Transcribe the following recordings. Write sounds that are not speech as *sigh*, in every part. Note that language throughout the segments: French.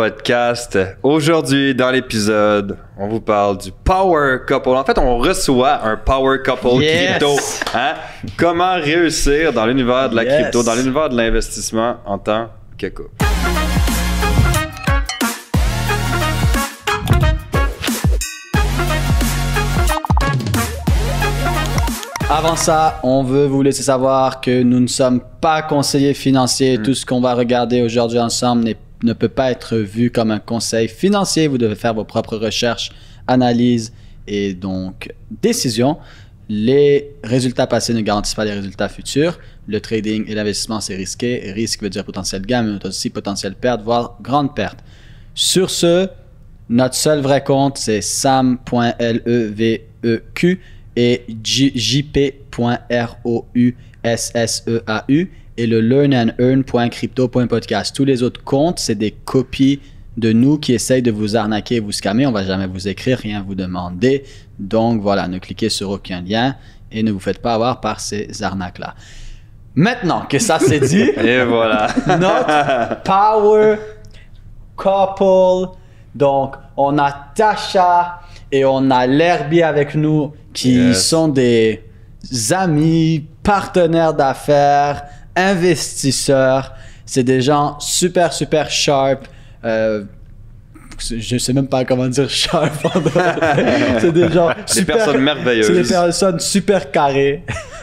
podcast. Aujourd'hui, dans l'épisode, on vous parle du Power Couple. En fait, on reçoit un Power Couple crypto. Hein? Comment réussir dans l'univers de la crypto, dans l'univers de l'investissement en tant que couple. Avant ça, on veut vous laisser savoir que nous ne sommes pas conseillers financiers. Mm. Tout ce qu'on va regarder aujourd'hui ensemble n'est ne peut pas être vu comme un conseil financier. Vous devez faire vos propres recherches, analyses et donc décisions. Les résultats passés ne garantissent pas les résultats futurs. Le trading et l'investissement, c'est risqué. Risque veut dire potentiel gain, mais aussi potentiel perte, voire grande perte. Sur ce, notre seul vrai compte, c'est sam.leveq et jp.rousseau et le learnandearn.crypto.podcast. Tous les autres comptes, c'est des copies de nous qui essayent de vous arnaquer vous scammer. On va jamais vous écrire, rien vous demander. Donc voilà, ne cliquez sur aucun lien et ne vous faites pas avoir par ces arnaques-là. Maintenant que ça c'est dit, *laughs* et voilà. *laughs* notre power couple. Donc on a Tasha et on a Lerby avec nous qui sont des amis, partenaires d'affaires, investisseurs. C'est des gens super, super sharp. je euh, je sais même pas comment dire sharp. *laughs* c'est des gens super, personnes merveilleuses. C'est des personnes super carrées. *laughs*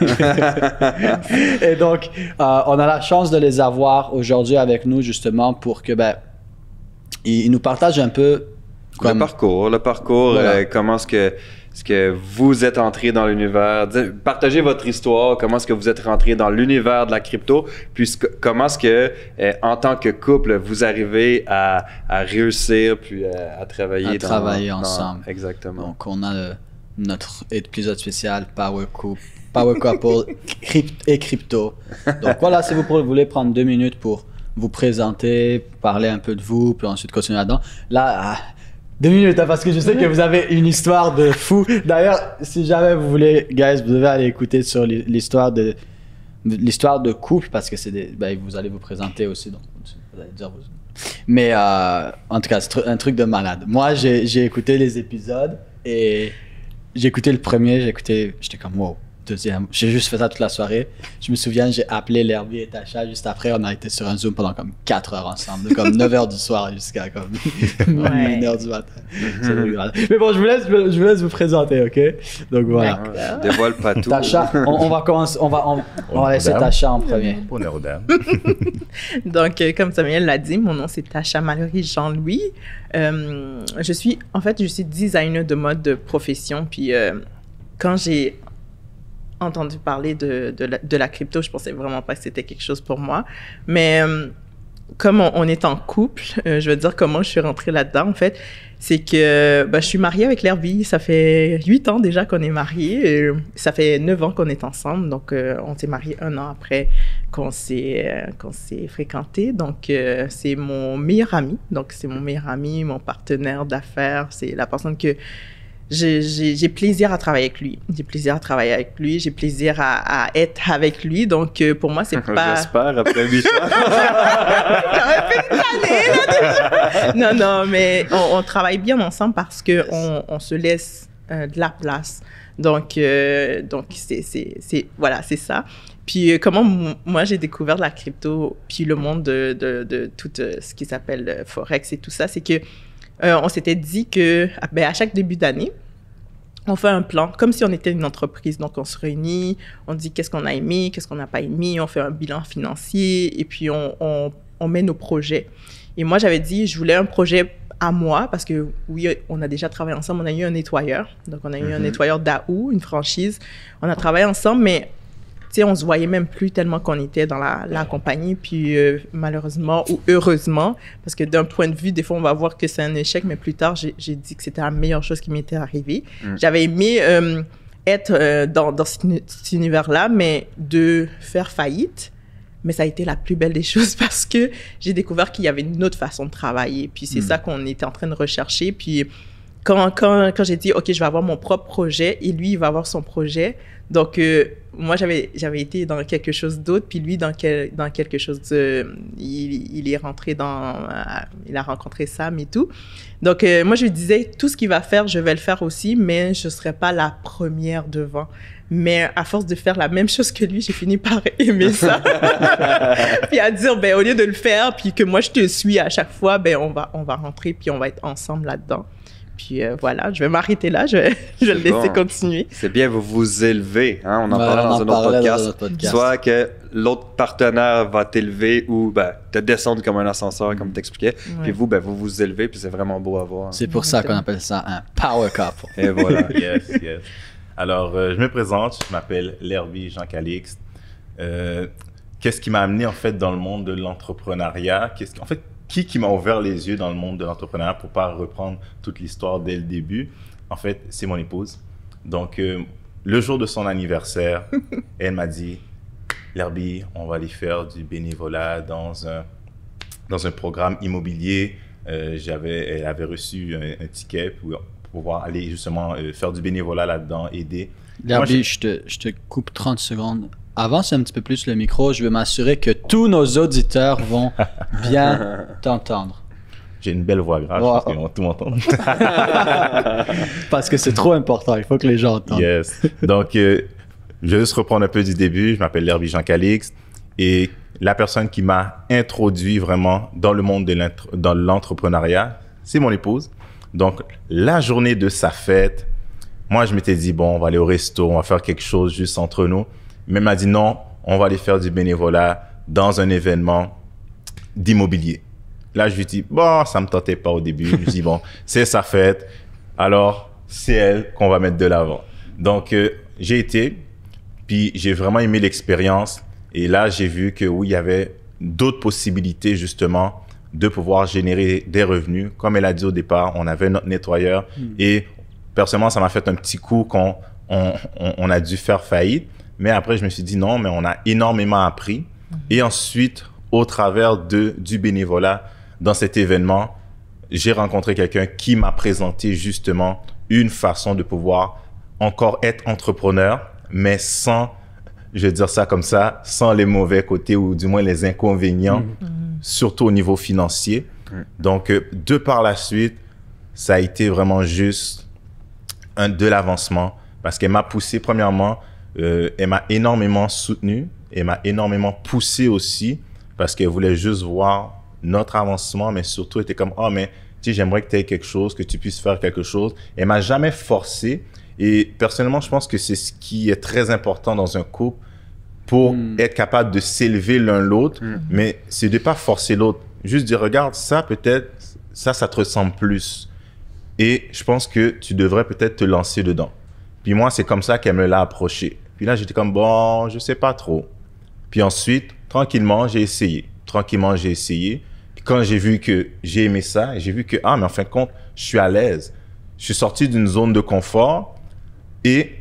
et donc, euh, on a la chance de les avoir aujourd'hui avec nous justement pour que ben ils, nous partagent un peu le parcours, le parcours, euh, comment est-ce que est-ce que vous êtes entré dans l'univers? Partagez votre histoire, comment est-ce que vous êtes rentré dans l'univers de la crypto, puis comment est-ce que, euh, en tant que couple, vous arrivez à, réussir, puis euh, à, travailler. À travailler ensemble. exactement. Donc, on a euh, notre épisode spécial Power Couple. Power Couple *laughs* et crypto. Donc voilà, si vous voulez prendre deux minutes pour vous présenter, parler un peu de vous, puis ensuite continuer là-dedans. Là, ah, deux minutes, hein, parce que je sais que vous avez une histoire de fou. D'ailleurs, si jamais vous voulez, guys, vous devez aller écouter sur l'histoire de l'histoire de couple, parce que c'est bah, vous allez vous présenter aussi, donc Mais euh, en tout cas, c'est un truc de malade. Moi, j'ai écouté les épisodes et j'ai écouté le premier, j'ai écouté, j'étais comme wow, j'ai juste fait ça toute la soirée. Je me souviens, j'ai appelé l'herbier et Tacha juste après. On a été sur un Zoom pendant comme 4 heures ensemble, comme 9 heures du soir jusqu'à comme 1 *laughs* heure du matin. Mais bon, je vous, laisse, je vous laisse vous présenter, ok Donc voilà. Dévoile pas tout. Tacha, on, va commencer, on va, on, laisser Tacha en premier. heure *laughs* d'âme. Donc, euh, comme Samuel l'a dit, mon nom c'est Tacha Mallory Jean-Louis. Euh, je suis, en fait, je suis designer de mode de profession. Puis euh, quand j'ai entendu parler de, de, la, crypto. Je pensais vraiment pas que c'était quelque chose pour moi. Mais euh, comme on, est en couple, euh, je veux dire comment je suis rentrée là-dedans, en fait, c'est que bah, je suis mariée avec l'herbie, Ça fait huit ans déjà qu'on est mariés. Euh, ça fait neuf ans qu'on est ensemble. Donc, on s'est mariés un an après qu'on s'est, qu'on s'est fréquenté Donc, c'est mon meilleur ami. Donc, c'est mon meilleur ami, mon partenaire d'affaires. C'est la personne que j'ai plaisir à travailler avec lui. J'ai plaisir à travailler avec lui. J'ai plaisir à, à, être avec lui. Donc, euh, pour moi, c'est *laughs* pas. J'espère après 8 ans. *laughs* J'aurais Non, non, mais on, on, travaille bien ensemble parce qu'on on se laisse euh, de la place. Donc, euh, donc c'est voilà, c'est ça. Puis comment moi j'ai découvert la crypto, puis le monde de, de, de tout ce qui s'appelle forex et tout ça, c'est que euh, on s'était dit que ben, à chaque début d'année, on fait un plan, comme si on était une entreprise. Donc, on se réunit, on dit qu'est-ce qu'on a aimé, qu'est-ce qu'on n'a pas aimé, on fait un bilan financier et puis on, met nos projets. Et moi, j'avais dit, je voulais un projet à moi parce que, oui, on a déjà travaillé ensemble. On a eu un nettoyeur. Donc, on a eu un mhm. nettoyeur Daou, une franchise. On a travaillé ensemble, mais sais, on se voyait même plus tellement qu'on était dans la, la compagnie. Puis euh, malheureusement ou heureusement, parce que d'un point de vue, des fois, on va voir que c'est un échec, mais plus tard, j'ai dit que c'était la meilleure chose qui m'était arrivée. Mm. J'avais aimé euh, être euh, dans, dans, cet univers-là, mais de faire faillite. Mais ça a été la plus belle des *laughs* choses parce que j'ai découvert qu'il y avait une autre façon de travailler. Puis c'est mm. ça qu'on était en train de rechercher. Puis quand, quand, quand j'ai dit, OK, je vais avoir mon propre projet et lui, il va avoir son projet. Donc, euh, moi, j'avais, j'avais été dans quelque chose d'autre, puis lui, dans, quel, dans quelque chose de. Il, est rentré dans. Euh, il a rencontré Sam et tout. Donc, euh, moi, je lui disais, tout ce qu'il va faire, je vais le faire aussi, mais je ne serai pas la première devant. Mais à force de faire la même chose que lui, j'ai fini par *laughs* aimer ça. *laughs* puis à dire, ben, au lieu de le faire, puis que moi, je te suis à chaque fois, ben, on va, on va rentrer, puis on va être ensemble là-dedans. Puis euh, voilà, je vais m'arrêter là, je, vais, *laughs* je le laisser continuer. C'est bien, vous vous élevez. Hein? On en parle dans, un autre podcast. Soit que l'autre partenaire va t'élever ou ben, te descendre comme un ascenseur, comme mm. tu expliquais. Puis vous, ben, vous vous élevez, puis c'est vraiment beau à voir. C'est pour ça qu'on appelle ça un power couple. *laughs* Et voilà. *laughs* yes, yes. Alors, euh, je me présente, je m'appelle Lervi Jean Calix. Euh, qu'est-ce qui m'a amené en fait dans le monde de l'entrepreneuriat? En fait, qui qui m'a ouvert les yeux dans le monde de l'entrepreneuriat pour pas reprendre toute l'histoire dès le début En fait, c'est mon épouse. Donc, euh, le jour de son anniversaire, *laughs* elle m'a dit Lherbie, on va aller faire du bénévolat dans un, dans un programme immobilier. Euh, j'avais, elle avait reçu un, ticket pour pouvoir aller justement euh, faire du bénévolat là-dedans, aider. Lherbie, je... te, je te coupe 30 secondes avance un petit peu plus le micro. Je veux m'assurer que tous nos auditeurs vont bien *laughs* t'entendre. J'ai une belle voix grave, parce qu'ils vont tout m'entendre. *laughs* parce que c'est trop important, il faut que les gens entendent. Yes. Donc, euh, je vais juste reprendre un peu du début. Je m'appelle Herbie Jean Calix et la personne qui m'a introduit vraiment dans le monde de l'entrepreneuriat, c'est mon épouse. Donc, la journée de sa fête, moi, je m'étais dit, bon, on va aller au resto, on va faire quelque chose juste entre nous mais m'a dit non, on va aller faire du bénévolat dans un événement d'immobilier. Là, je lui dis, bon, ça me tentait pas au début. je ai dis, bon, *laughs* c'est sa fête. Alors, c'est elle qu'on va mettre de l'avant. Donc, euh, j'ai été, puis j'ai vraiment aimé l'expérience. Et là, j'ai vu que oui, il y avait d'autres possibilités, justement, de pouvoir générer des revenus. Comme elle a dit au départ, on avait notre nettoyeur. Hmm. Et personnellement, ça m'a fait un petit coup qu'on on a dû faire faillite. Mais après, je me suis dit non, mais on a énormément appris. Mhm. Et ensuite, au travers de, du bénévolat, dans cet événement, j'ai rencontré quelqu'un qui m'a présenté justement une façon de pouvoir encore être entrepreneur, mais sans, je vais dire ça comme ça, sans les mauvais côtés ou du moins les inconvénients, mhm. Mhm. surtout au niveau financier. Donc, euh, de par la suite, ça a été vraiment juste un, de l'avancement parce qu'elle m'a poussé, premièrement, euh, elle m'a énormément soutenu, elle m'a énormément poussé aussi parce qu'elle voulait juste voir notre avancement, mais surtout était comme oh mais tu sais j'aimerais que tu aies quelque chose, que tu puisses faire quelque chose. Elle m'a jamais forcé et personnellement je pense que c'est ce qui est très important dans un couple pour hmm. être capable de s'élever l'un l'autre, hmm. mais c'est de pas forcer l'autre, juste dire regarde ça peut-être ça ça te ressemble plus et je pense que tu devrais peut-être te lancer dedans. Puis moi, c'est comme ça qu'elle me l'a approché. Puis là, j'étais comme, bon, je sais pas trop. Puis ensuite, tranquillement, j'ai essayé. Tranquillement, j'ai essayé. quand j'ai vu que j'ai aimé ça, j'ai vu que, ah, mais en fin de compte, je suis à l'aise. Je suis sorti d'une zone de confort et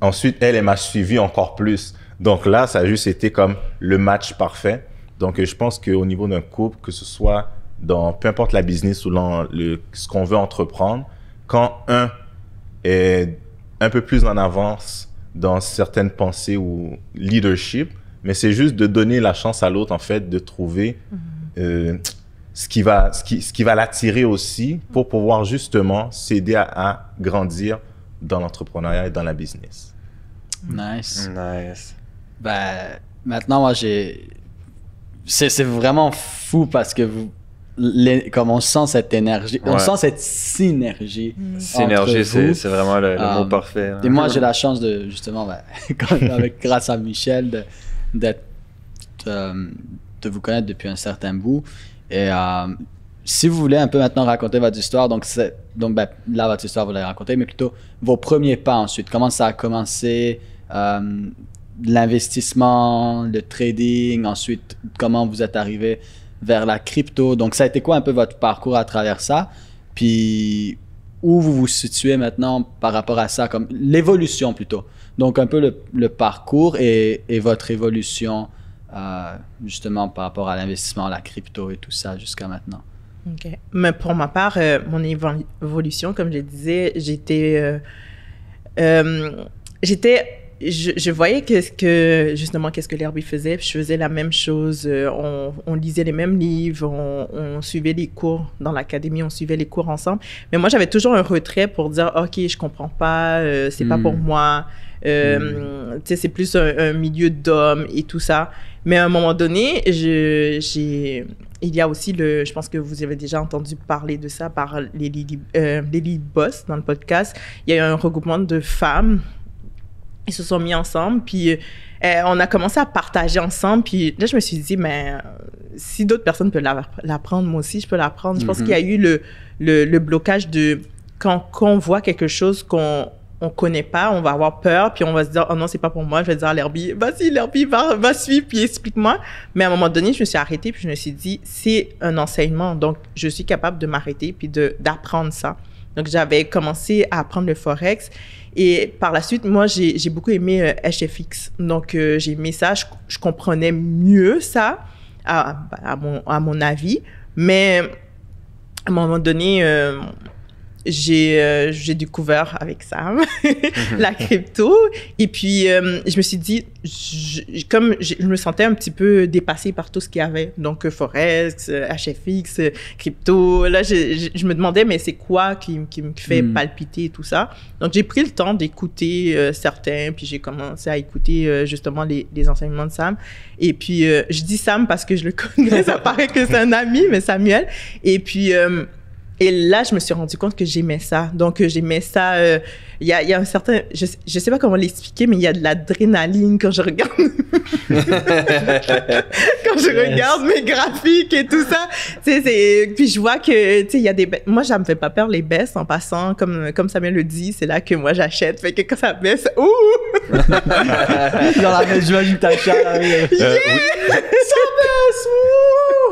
ensuite, elle, elle m'a suivi encore plus. Donc là, ça a juste été comme le match parfait. Donc, euh, je pense qu'au niveau d'un couple, que ce soit dans peu importe la business ou le, ce qu'on veut entreprendre, quand un est un peu plus en avance dans certaines pensées ou leadership, mais c'est juste de donner la chance à l'autre, en fait, de trouver mhm. euh, ce qui va, ce qui, ce qui va l'attirer aussi pour pouvoir justement s'aider à, grandir dans l'entrepreneuriat et dans la business. Nice. Nice. Ben, maintenant, moi, j'ai. C'est vraiment fou parce que vous, comme on sent cette énergie, on sent cette synergie. Mm. Synergie, c'est vraiment le, mot um, parfait. Hein. Et moi, j'ai *laughs* la chance de, justement, ben, *laughs* *laughs* avec, grâce à Michel, de, de, um, de, vous connaître depuis un certain bout. Et um, si vous voulez un peu maintenant raconter votre histoire, donc, donc ben, là, votre histoire, vous l'avez racontée, mais plutôt vos premiers pas ensuite. Comment ça a commencé L'investissement, le trading, ensuite, comment vous êtes arrivé vers la crypto. Donc, ça a été quoi un peu votre parcours à travers ça? Puis, où vous vous situez maintenant par rapport à ça, comme l'évolution plutôt. Donc, un peu le, parcours et, votre évolution, euh, justement, par rapport à l'investissement, la crypto et tout ça jusqu'à maintenant. OK. Mais pour ma part, euh, mon évolution, comme je disais, j'étais. Euh, j'étais je, je, voyais qu'est-ce que justement qu'est-ce que l'herbe faisait. Je faisais la même chose. Euh, on, on lisait les mêmes livres, on, on suivait les cours dans l'académie, on suivait les cours ensemble. Mais moi, j'avais toujours un retrait pour dire ok, je comprends pas, euh, c'est pas pour hmm. moi. Euh, hmm. c'est plus un, milieu d'hommes et tout ça. Mais à un moment donné, j'ai, il y a aussi le, je pense que vous avez déjà entendu parler de ça par les euh, Lily Boss dans le podcast. Il y a eu un regroupement de femmes ils se sont mis ensemble, puis euh, on a commencé à partager ensemble. Puis là, je me suis dit, mais euh, si d'autres personnes peuvent l'apprendre, moi aussi, je peux l'apprendre. Je pense qu'il y a mhm. eu le, le, blocage de quand, quand on voit quelque chose qu'on on connaît pas, on va avoir peur, puis on va se dire, oh non, c'est pas pour moi, je vais dire à l'herbie, vas-y, l'herbie, va, va suivre, puis explique-moi. Mais à un moment donné, je me suis arrêtée, puis je me suis dit, c'est un enseignement, donc je suis capable de m'arrêter, puis d'apprendre ça. Donc, j'avais commencé à apprendre le Forex, et par la suite, moi, j'ai beaucoup aimé HFX. Euh, Donc, euh, j'ai aimé ça. Je, comprenais mieux ça, à, mon, avis. Mais à un moment donné, euh, j'ai euh, j'ai découvert avec Sam *laughs* la crypto et puis euh, je me suis dit comme je, me sentais un petit peu dépassée par tout ce qu'il y avait donc euh, forex HFX crypto là je, je me demandais mais c'est quoi qui, qui me fait hmm. palpiter et tout ça donc j'ai pris le temps d'écouter certains puis j'ai commencé à écouter justement les, les, enseignements de Sam et puis je dis Sam parce que je le *laughs* connais ça paraît que c'est un ami mais Samuel et puis et là, je me suis rendu compte que j'aimais ça. Donc, euh, j'aimais ça. Euh, il y, a, un certain. Je, ne sais pas comment l'expliquer, mais il y a de l'adrénaline quand je regarde. *laughs* quand je regarde mes graphiques et tout ça. C'est, puis je vois que, tu sais, il y a des. Moi, ça me fait pas peur les baisses en passant. Comme, comme Samuel le dit, c'est là que moi j'achète. Fait que quand ça baisse, ouh! *laughs* Dans la même j'imagine ta chère. Yeah! Euh, ça baisse! Ouh!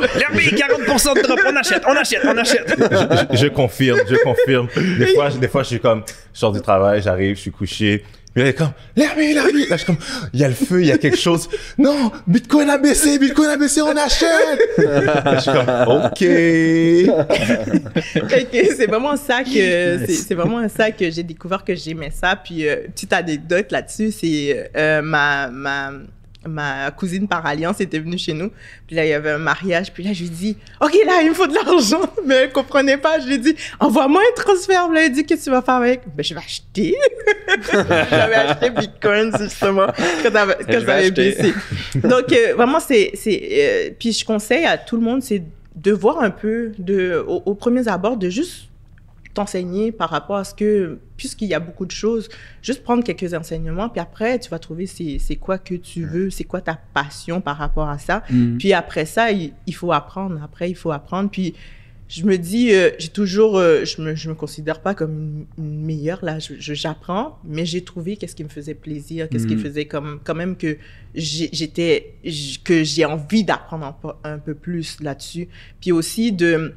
40% de drop, on achète, on achète, on achète! *laughs* je, *laughs* confirme, je confirme. Des fois, je, des fois, je suis comme, je sors du travail, j'arrive, je suis couché. il comme, Là, je suis comme, il y a le feu, il y a quelque chose. Non, Bitcoin a baissé, Bitcoin a baissé, on achète. je suis comme, *laughs* OK. c'est vraiment ça que, c'est vraiment ça que j'ai découvert que j'aimais ça. Puis, petite euh, anecdote là-dessus, c'est euh, ma, ma, ma cousine par alliance était venue chez nous. Puis là, il y avait un mariage. Puis là, je lui dis, OK, là, il me faut de l'argent. *laughs* Mais elle comprenait pas. Je lui dis, envoie-moi un transfert. Là, elle dit, qu'est-ce que tu vas faire avec? Ben, je vais acheter. *laughs* J'avais acheté Bitcoin, justement, quand, j'avais ça avait baissé. Donc, euh, vraiment, c'est, euh, puis je conseille à tout le monde, c'est de voir un peu, de, aux premiers abords, de juste t'enseigner par rapport à ce que, puisqu'il y a beaucoup de choses, juste prendre quelques enseignements, puis après, tu vas trouver c'est quoi que tu veux, c'est quoi ta passion par rapport à ça. Mhm. Puis après ça, il, faut apprendre. Après, il faut apprendre. Puis je me dis, euh, j'ai toujours, euh, je me, je me considère pas comme une, meilleure, là, j'apprends, mais j'ai trouvé qu'est-ce qui me faisait plaisir, qu'est-ce qui mhm. faisait comme, quand même que j'étais, que j'ai envie d'apprendre un, un peu plus là-dessus. Puis aussi de,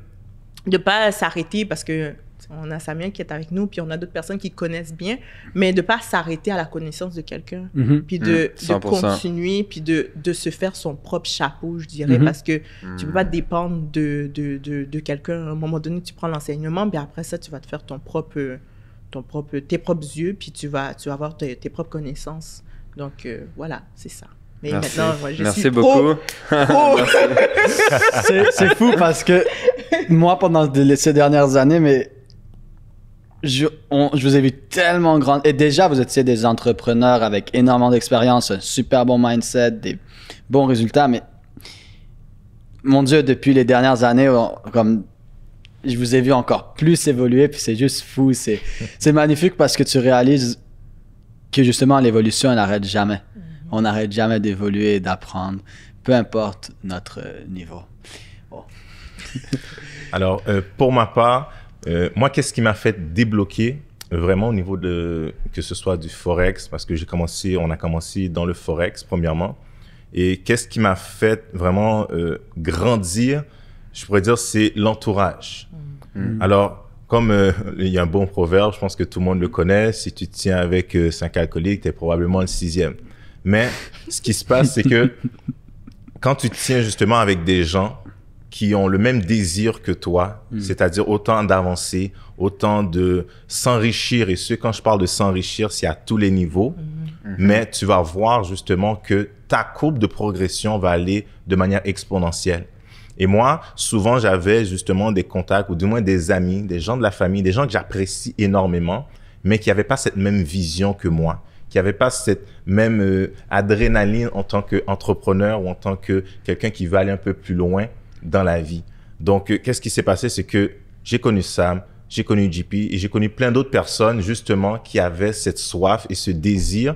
ne pas s'arrêter parce que on a Samia qui est avec nous, puis on a d'autres personnes qui connaissent bien, mais de ne pas s'arrêter à la connaissance de quelqu'un, mhm. puis de, mhm. continuer, puis de, se faire son propre chapeau, je dirais, mhm. parce que tu ne peux pas dépendre de, de, quelqu'un. À un moment donné, tu prends l'enseignement, puis après ça, tu vas te faire ton propre, ton propre, tes propres yeux, puis tu vas, tu vas avoir tes, propres connaissances. Donc euh, voilà, c'est ça. Mais Merci. maintenant, Merci beaucoup. *laughs* c'est, fou parce que moi, pendant ces dernières années, mais je, je, vous ai vu tellement grand Et déjà, vous étiez des entrepreneurs avec énormément d'expérience, un super bon mindset, des bons résultats. Mais mon Dieu, depuis les dernières années, comme je vous ai vu encore plus évoluer, puis c'est juste fou. C'est, *laughs* c'est magnifique parce que tu réalises que justement, l'évolution, elle n'arrête jamais. Mhm. On n'arrête jamais d'évoluer et d'apprendre, peu importe notre niveau. Bon. *laughs* Alors, euh, pour ma part, euh, moi, qu'est-ce qui m'a fait débloquer vraiment au niveau de que ce soit du forex parce que j'ai commencé, on a commencé dans le forex premièrement. Et qu'est-ce qui m'a fait vraiment euh, grandir Je pourrais dire c'est l'entourage. Mm. Alors comme euh, il y a un bon proverbe, je pense que tout le monde le connaît. Si tu te tiens avec cinq alcooliques, es probablement le sixième. Mais ce qui se passe, c'est que *laughs* quand tu te tiens justement avec des gens qui ont le même désir que toi, mm. c'est-à-dire autant d'avancer, autant de s'enrichir. Et ce, quand je parle de s'enrichir, c'est à tous les niveaux. Mm-hmm. Mm-hmm. Mais tu vas voir justement que ta courbe de progression va aller de manière exponentielle. Et moi, souvent, j'avais justement des contacts, ou du moins des amis, des gens de la famille, des gens que j'apprécie énormément, mais qui n'avaient pas cette même vision que moi qui n'avaient pas cette même euh, adrénaline en tant qu'entrepreneur ou en tant que quelqu'un qui veut aller un peu plus loin dans la vie. Donc, euh, qu'est-ce qui s'est passé? C'est que j'ai connu Sam, j'ai connu JP et j'ai connu plein d'autres personnes, justement, qui avaient cette soif et ce désir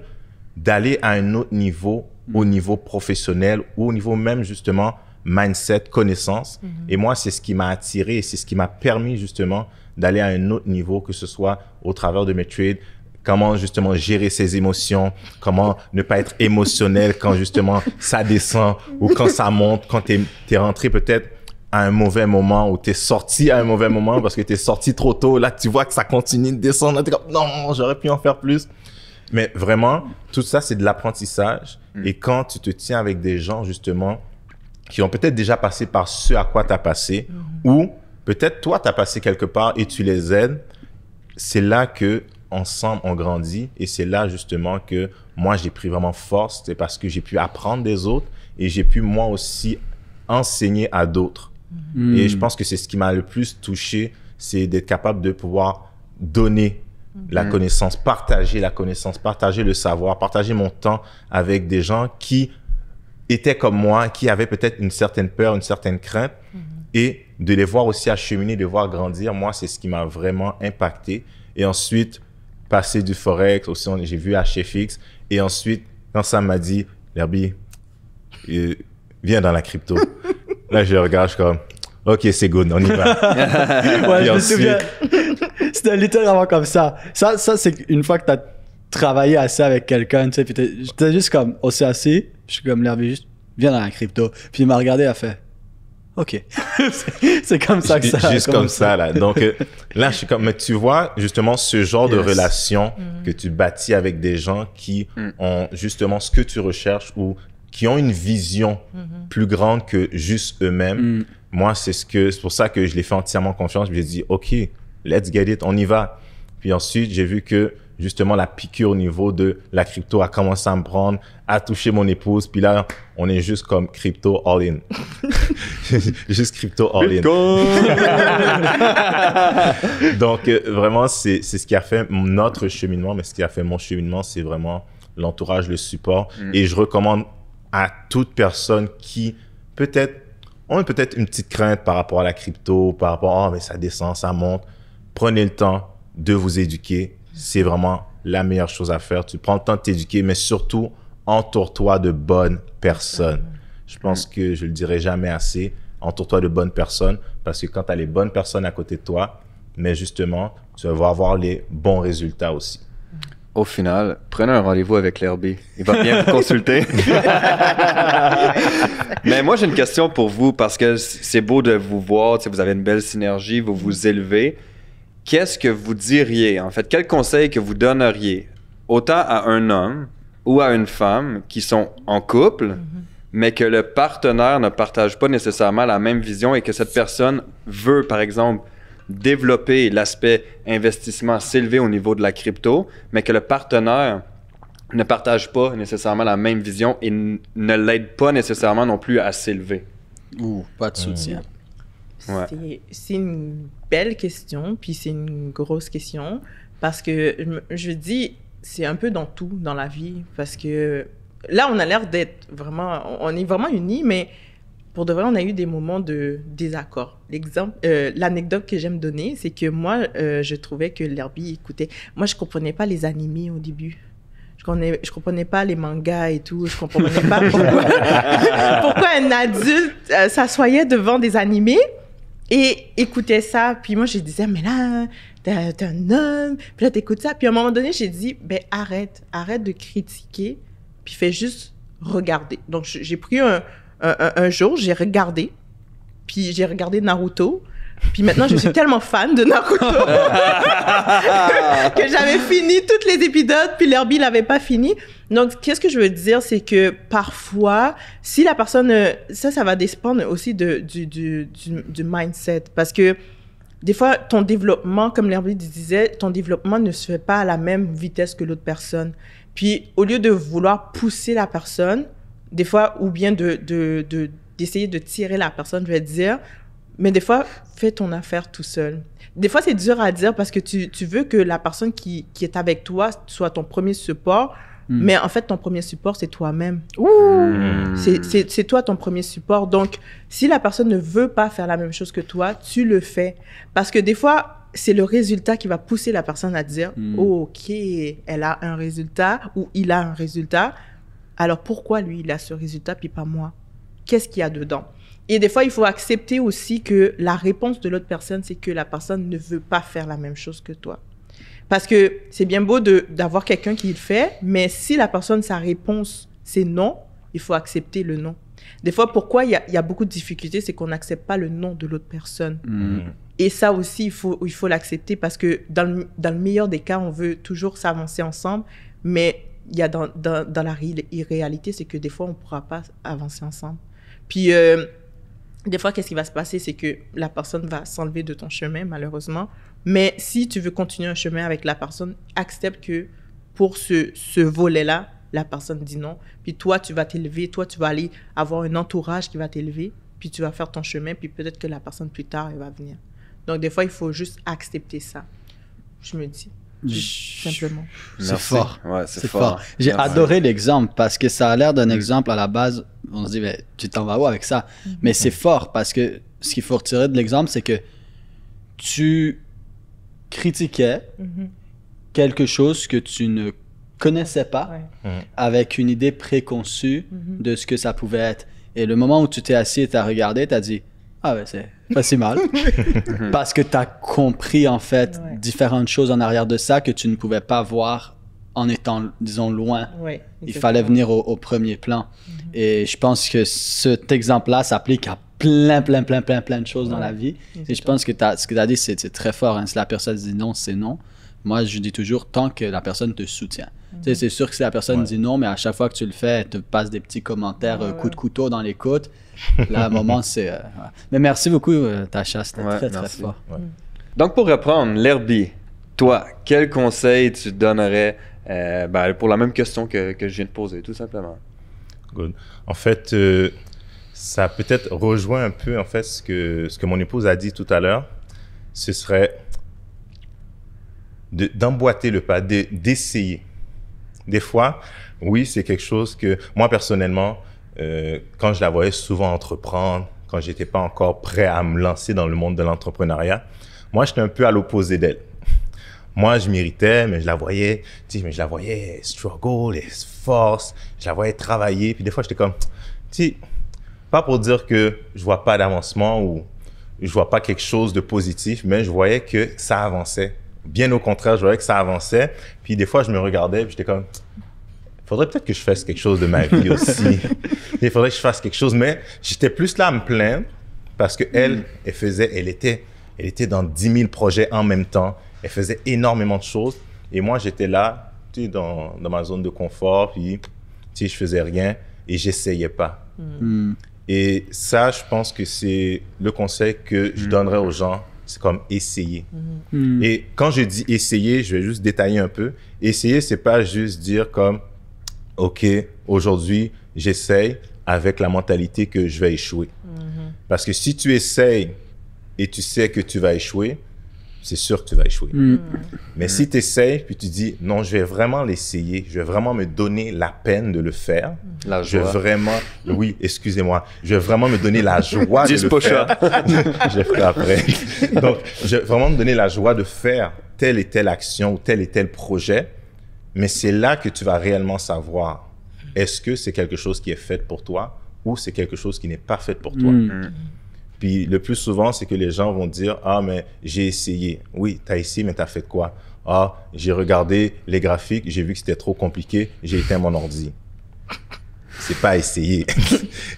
d'aller à un autre niveau, mm. au niveau professionnel ou au niveau même, justement, mindset, connaissance. Mm-hmm. Et moi, c'est ce qui m'a attiré et c'est ce qui m'a permis justement d'aller à un autre niveau, que ce soit au travers de mes trades, comment justement gérer ses émotions, comment ne pas être émotionnel quand justement *laughs* ça descend ou quand ça monte, quand tu es, rentré peut-être à un mauvais moment ou t'es sorti à un mauvais moment parce que tu t'es sorti trop tôt. Là, tu vois que ça continue de descendre. comme, non, j'aurais pu en faire plus. Mais vraiment, tout ça, c'est de l'apprentissage. Mm. Et quand tu te tiens avec des gens, justement, qui ont peut-être déjà passé par ce à quoi tu as passé, mm. ou peut-être toi, tu as passé quelque part et tu les aides, c'est là que ensemble, on grandit. Et c'est là justement que moi, j'ai pris vraiment force. C'est parce que j'ai pu apprendre des autres et j'ai pu moi aussi enseigner à d'autres. Mm. Et je pense que c'est ce qui m'a le plus touché, c'est d'être capable de pouvoir donner la mm. connaissance, partager la connaissance, partager le savoir, partager mon temps avec des gens qui étaient comme moi, qui avaient peut-être une certaine peur, une certaine crainte, mm-hmm. et de les voir aussi acheminer, de voir grandir. Moi, c'est ce qui m'a vraiment impacté. Et ensuite, Passé du forex aussi j'ai vu HFX et ensuite quand ça m'a dit l'herbie euh, viens dans la crypto. *laughs* Là, je regarde, je suis comme, OK, c'est good, on y va. *laughs* ouais, je me *laughs* C'était littéralement comme ça. Ça, ça c'est une fois que tu as travaillé assez avec quelqu'un, tu sais, puis es juste comme, on oh, s'est assis, je suis comme, l'herbie juste, viens dans la crypto. Puis il m'a regardé, il a fait, OK. *laughs* c'est comme ça que ça. Juste comme ça, là. Donc euh, là, je suis comme, mais tu vois, justement, ce genre de relation mm. que tu bâtis avec des gens qui mm. ont justement ce que tu recherches ou qui ont une vision mm-hmm. plus grande que juste eux-mêmes. Mm. Moi, c'est ce que, c'est pour ça que je les fais entièrement confiance. J'ai dit, OK, let's get it, on y va. Puis ensuite, j'ai vu que justement la piqûre au niveau de la crypto a commencé à me prendre, à toucher mon épouse. Puis là, on est juste comme crypto all-in. *laughs* juste crypto all-in. *laughs* Donc, euh, vraiment, c'est ce qui a fait notre cheminement, mais ce qui a fait mon cheminement, c'est vraiment l'entourage, le support. Mm. Et je recommande à toute personne qui peut-être ont peut-être une petite crainte par rapport à la crypto, par rapport, oh, mais ça descend, ça monte. Prenez le temps de vous éduquer, c'est vraiment la meilleure chose à faire. Tu prends le temps de t'éduquer, mais surtout, entoure-toi de bonnes personnes. Je pense que je ne le dirai jamais assez. Entoure-toi de bonnes personnes parce que quand tu as les bonnes personnes à côté de toi, mais justement, tu vas avoir les bons résultats aussi. Au final, prenez un rendez-vous avec l'herbe. Il va bien vous consulter. *laughs* Mais moi, j'ai une question pour vous parce que c'est beau de vous voir. Vous avez une belle synergie, vous vous élevez qu'est-ce que vous diriez, en fait, quel conseil que vous donneriez autant à un homme ou à une femme qui sont en couple, mhm. mais que le partenaire ne partage pas nécessairement la même vision et que cette personne veut, par exemple, développer l'aspect investissement, s'élever au niveau de la crypto, mais que le partenaire ne partage pas nécessairement la même vision et ne l'aide pas nécessairement non plus à s'élever. Ou pas de euh, soutien. C'est une belle question, puis c'est une grosse question, parce que je dis, c'est un peu dans tout, dans la vie, parce que là, on a l'air d'être vraiment, on est vraiment unis, mais pour de vrai, on a eu des moments de désaccord. L'exemple, euh, l'anecdote que j'aime donner, c'est que moi, euh, je trouvais que l'herbie écoutait. Moi, je comprenais pas les animés au début. Je comprenais, comprenais pas les mangas et tout. Je comprenais pas *laughs* pourquoi, *laughs* pourquoi un adulte euh, s'assoyait devant des animés et écoutait ça. Puis moi, je disais, mais là, t'es un homme, puis là, t'écoutes ça. Puis à un moment donné, j'ai dit, ben arrête, arrête de critiquer, puis fais juste regarder. Donc, j'ai pris un jour, j'ai regardé, puis j'ai regardé Naruto, puis maintenant, je suis *laughs* tellement fan de Naruto *laughs* que j'avais fini toutes les épisodes, puis l'herbie n'avait pas fini. Donc, qu'est-ce que je veux dire, c'est que parfois, si la personne, euh, ça, ça va dépendre aussi de, du, mindset, parce que des fois, ton développement, comme l'herbie disait, ton développement ne se fait pas à la même vitesse que l'autre personne. Puis, au lieu de vouloir pousser la personne, des fois, ou bien de, d'essayer de tirer la personne, je vais dire, mais des fois, fais ton affaire tout seul. Des fois, c'est dur à dire parce que tu, veux que la personne qui, est avec toi soit ton premier support. Hmm. Mais en fait, ton premier support, c'est toi-même. Mm. C'est toi ton premier support. Donc, si la personne ne veut pas faire la même chose que toi, tu le fais. Parce que des fois, c'est le résultat qui va pousser la personne à dire hmm. OK, elle a un résultat ou il a un résultat. Alors, pourquoi lui, il a ce résultat puis pas moi Qu'est-ce qu'il y a dedans et des fois, il faut accepter aussi que la réponse de l'autre personne, c'est que la personne ne veut pas faire la même chose que toi. Parce que c'est bien beau d'avoir quelqu'un qui le fait, mais si la personne, sa réponse, c'est non, il faut accepter le non. Des fois, pourquoi il y a, beaucoup de difficultés, c'est qu'on n'accepte pas le non de l'autre personne. Mmh. Et ça aussi, il faut l'accepter parce que dans le, meilleur des cas, on veut toujours s'avancer ensemble, mais il y a dans, la réalité, c'est que des fois, on ne pourra pas avancer ensemble. Puis, euh, des fois, qu'est-ce qui va se passer, c'est que la personne va s'enlever de ton chemin, malheureusement. Mais si tu veux continuer un chemin avec la personne, accepte que pour ce, volet-là, la personne dit non. Puis toi, tu vas t'élever, toi, tu vas aller avoir un entourage qui va t'élever, puis tu vas faire ton chemin, puis peut-être que la personne plus tard, elle va venir. Donc, des fois, il faut juste accepter ça. Je me dis. simplement. C'est fort. c'est fort. J'ai adoré l'exemple parce que ça a l'air d'un mm. exemple à la base on se dit, ben, tu t'en vas où avec ça? Mhm. Mais c'est fort parce que ce qu'il faut retirer de l'exemple, c'est que tu critiquais mhm. quelque chose que tu ne connaissais pas mhm. avec une idée préconçue de ce que ça pouvait être. Et le moment où tu t'es assis et t'as regardé, t'as dit, ah ben c'est pas si mal. *laughs* *laughs* parce que t'as compris en fait différentes choses en arrière de ça que tu ne pouvais pas voir en étant, disons, loin. il fallait venir au, premier plan. Mhm. Et je pense que cet exemple-là s'applique à plein, plein, plein, plein, plein de choses dans la vie. Et je pense que ce que tu as dit, c'est, très fort. Hein. Si la personne dit non, c'est non. Moi, je dis toujours tant que la personne te soutient. Mhm. C'est sûr que si la personne dit non, mais à chaque fois que tu le fais, elle te passe des petits commentaires, euh, coup de couteau dans les côtes. *laughs* Là, à un moment, c'est. Euh, mais merci beaucoup, ta euh, Tacha. C'était très, très fort. Donc, pour reprendre, l'herbie. toi, quel conseil tu donnerais euh, ben, pour la même question que, que, je viens de poser, tout simplement. En fait, euh, ça peut-être rejoint un peu en fait ce que, ce que mon épouse a dit tout à l'heure. Ce serait d'emboîter le pas, d'essayer. Des fois, oui, c'est quelque chose que moi personnellement, euh, quand je la voyais souvent entreprendre, quand j'étais pas encore prêt à me lancer dans le monde de l'entrepreneuriat, moi j'étais un peu à l'opposé d'elle moi, je méritais, mais je la voyais, tu sais, mais je la voyais struggle, les forces, je la voyais travailler. Puis des fois, j'étais comme, tu sais, pas pour dire que je vois pas d'avancement ou je vois pas quelque chose de positif, mais je voyais que ça avançait. Bien au contraire, je voyais que ça avançait. Puis des fois, je me regardais, puis j'étais comme, faudrait peut-être que je fasse quelque chose de ma vie *laughs* aussi. Il faudrait que je fasse quelque chose. Mais j'étais plus là à me plaindre parce que elle, elle faisait, elle était, elle était dans 10 000 projets en même temps. Elle faisait énormément de choses. Et moi, j'étais là, tu dans, ma zone de confort, puis tu sais, je faisais rien et j'essayais pas. Hmm. Et ça, je pense que c'est le conseil que je hmm. donnerais aux gens. C'est comme essayer. Hmm. Et quand je dis essayer, je vais juste détailler un peu. Essayer, c'est pas juste dire comme, OK, aujourd'hui, j'essaye avec la mentalité que je vais échouer. Parce que si tu essayes et tu sais que tu vas échouer, c'est sûr que tu vas échouer. Mm. Mais mm. si tu essayes, puis tu dis, non, je vais vraiment l'essayer, je vais vraiment me donner la peine de le faire. Mm. La joie. Je vais vraiment, oui, excusez-moi, je vais vraiment me donner la joie de faire. *laughs* je ferai après. Donc, je vais vraiment me donner la joie de faire telle et telle action ou tel et tel projet. Mais c'est là que tu vas réellement savoir, est-ce que c'est quelque chose qui est fait pour toi ou c'est quelque chose qui n'est pas fait pour toi. Puis le plus souvent, c'est que les gens vont dire Ah, mais j'ai essayé. Oui, tu as essayé, mais tu as fait quoi Ah, j'ai regardé les graphiques, j'ai vu que c'était trop compliqué, j'ai éteint mon ordi. C'est pas essayer.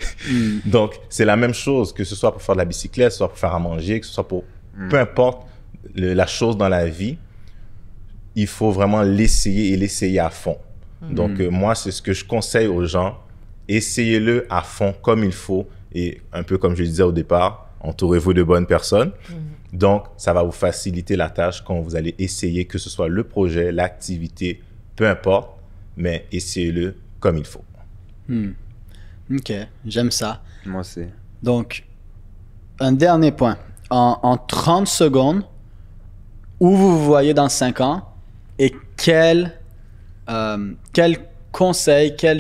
*laughs* Donc, c'est la même chose, que ce soit pour faire de la bicyclette, soit pour faire à manger, que ce soit pour. Mm. Peu importe la chose dans la vie, il faut vraiment l'essayer et l'essayer à fond. Mm. Donc, mm. Euh, moi, c'est ce que je conseille aux gens essayez-le à fond comme il faut et un peu comme je disais au départ, entourez-vous de bonnes personnes. Mhm. Donc, ça va vous faciliter la tâche quand vous allez essayer, que ce soit le projet, l'activité, peu importe, mais essayez-le comme il faut. Hmm. Ok, j'aime ça. Moi aussi. Donc, un dernier point. En, 30 secondes, où vous vous voyez dans 5 ans et quel, euh, quel conseil, quel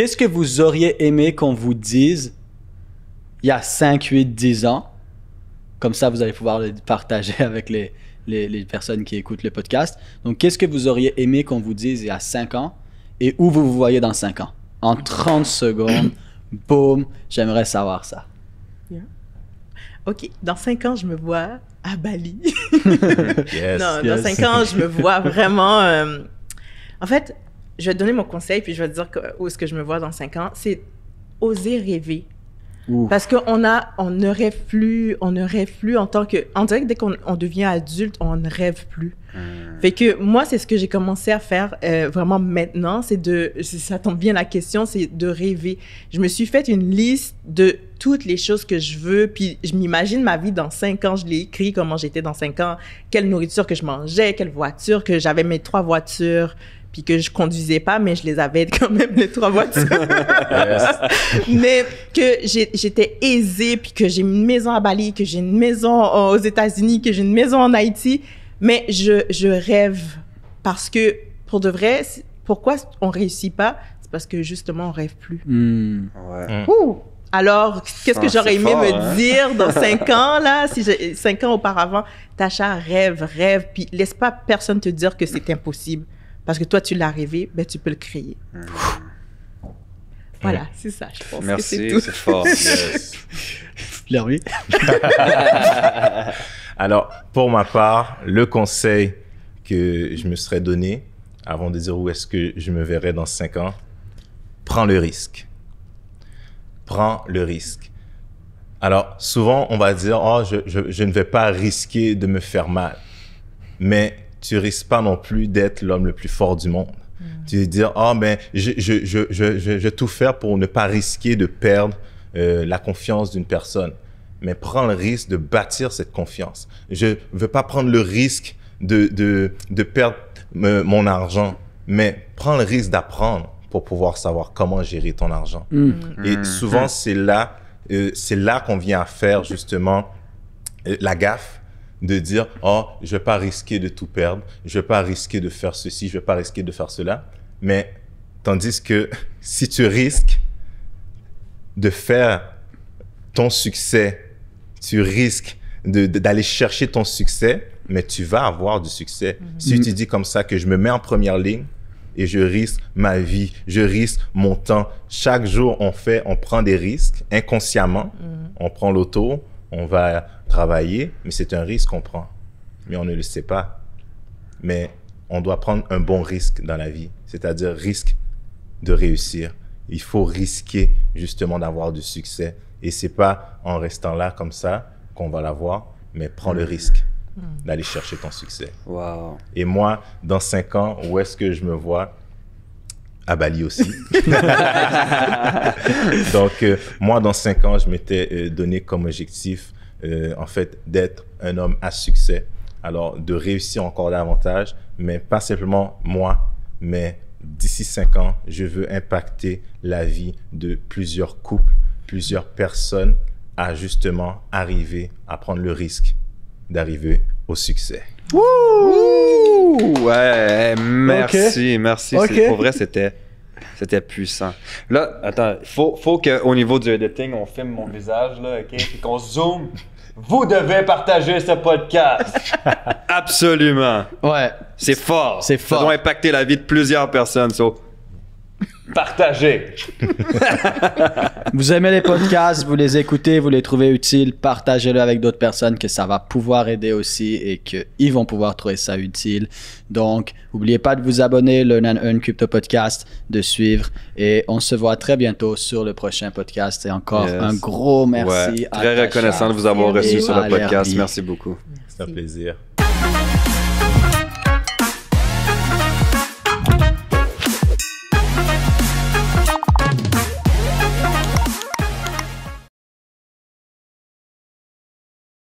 Qu'est-ce que vous auriez aimé qu'on vous dise il y a 5, 8, 10 ans? Comme ça, vous allez pouvoir le partager *laughs* avec les, les, personnes qui écoutent le podcast. Donc, qu'est-ce que vous auriez aimé qu'on vous dise il y a 5 ans et où vous vous voyez dans 5 ans? En 30 secondes, *clears throat* boum, j'aimerais savoir ça. OK, dans 5 ans, je me vois à Bali. *laughs* yes, non, dans 5 ans, je me vois vraiment. Euh, en fait, je vais te donner mon conseil, puis je vais te dire où est-ce que je me vois dans cinq ans. C'est oser rêver. Parce qu'on a, on ne rêve plus, on ne rêve plus en tant que, en direct dès qu'on devient adulte, on ne rêve plus. Mmh. Fait que moi, c'est ce que j'ai commencé à faire euh, vraiment maintenant, c'est de, ça tombe bien la question, c'est de rêver. Je me suis faite une liste de toutes les choses que je veux, puis je m'imagine ma vie dans cinq ans, je l'ai écrit comment j'étais dans cinq ans, quelle nourriture que je mangeais, quelle voiture, que j'avais mes trois voitures, puis que je conduisais pas, mais je les avais *laughs* quand même, les trois voitures. *laughs* mais que j'étais aisée, puis que j'ai une maison à Bali, que j'ai une maison euh, aux États-Unis, que j'ai une maison en Haïti. Mais je, je rêve parce que, pour de vrai, pourquoi on réussit pas? C'est parce que justement, on rêve plus. Hmm. ouais. Hmm. Alors, qu'est-ce que ah, j'aurais aimé me hein? dire dans *laughs* cinq ans, là, si cinq ans auparavant, Tacha, rêve, rêve, puis laisse pas personne te dire que c'est impossible parce que toi, tu l'as rêvé, ben, tu peux le créer. Mmh. Voilà, c'est ça, je pense Merci, c'est tout. c'est fort. *laughs* *laughs* Alors, pour ma part, le conseil que je me serais donné avant de dire où est-ce que je me verrai dans cinq ans, prends le risque. Prends le risque. Alors, souvent, on va dire, oh, je, je ne vais pas risquer de me faire mal. Mais tu risques pas non plus d'être l'homme le plus fort du monde. Mm. Tu veux dire, ah, oh, ben, mais je, je, je, je, vais tout faire pour ne pas risquer de perdre euh, la confiance d'une personne. Mais prends le risque de bâtir cette confiance. Je veux pas prendre le risque de, de, de perdre euh, mon argent, mais prends le risque d'apprendre pour pouvoir savoir comment gérer ton argent. Mm. Mm. Et souvent, c'est là, euh, c'est là qu'on vient à faire justement la gaffe de dire oh je vais pas risquer de tout perdre, je vais pas risquer de faire ceci, je vais pas risquer de faire cela. Mais tandis que *laughs* si tu risques de faire ton succès, tu risques d'aller chercher ton succès, mais tu vas avoir du succès. Mhm. Si tu dis comme ça que je me mets en première ligne et je risque ma vie, je risque mon temps. Chaque jour, on fait, on prend des risques inconsciemment. Mhm. On prend l'auto, on va travailler, mais c'est un risque qu'on prend. Mais on ne le sait pas. Mais on doit prendre un bon risque dans la vie, c'est-à-dire risque de réussir. Il faut risquer justement d'avoir du succès. Et c'est pas en restant là comme ça qu'on va l'avoir, mais prends le risque hmm. d'aller chercher ton succès. Et moi, dans cinq ans, où est-ce que je me vois à Bali aussi. *laughs* Donc, euh, moi, dans cinq ans, je m'étais euh, donné comme objectif, euh, en fait, d'être un homme à succès. Alors, de réussir encore davantage, mais pas simplement moi, mais d'ici cinq ans, je veux impacter la vie de plusieurs couples, plusieurs personnes à justement arriver à prendre le risque d'arriver au succès. Wouh! Ouais! Merci, merci. Pour vrai, c'était. C'était puissant. Là, attends, faut, faut qu'au niveau du editing, on filme mon visage, là, OK? Puis qu'on zoome. Vous devez partager ce podcast. *laughs* Absolument. Ouais. C'est fort. C'est fort. Ça doit impacter la vie de plusieurs personnes. Partagez. *laughs* vous aimez les podcasts, vous les écoutez, vous les trouvez utiles, partagez-le avec d'autres personnes que ça va pouvoir aider aussi et qu'ils vont pouvoir trouver ça utile. Donc, n'oubliez pas de vous abonner, le and Crypto Podcast, de suivre et on se voit très bientôt sur le prochain podcast. Et encore un gros merci. à à très reconnaissant de vous avoir reçu sur le podcast. Merci beaucoup. C'est un plaisir.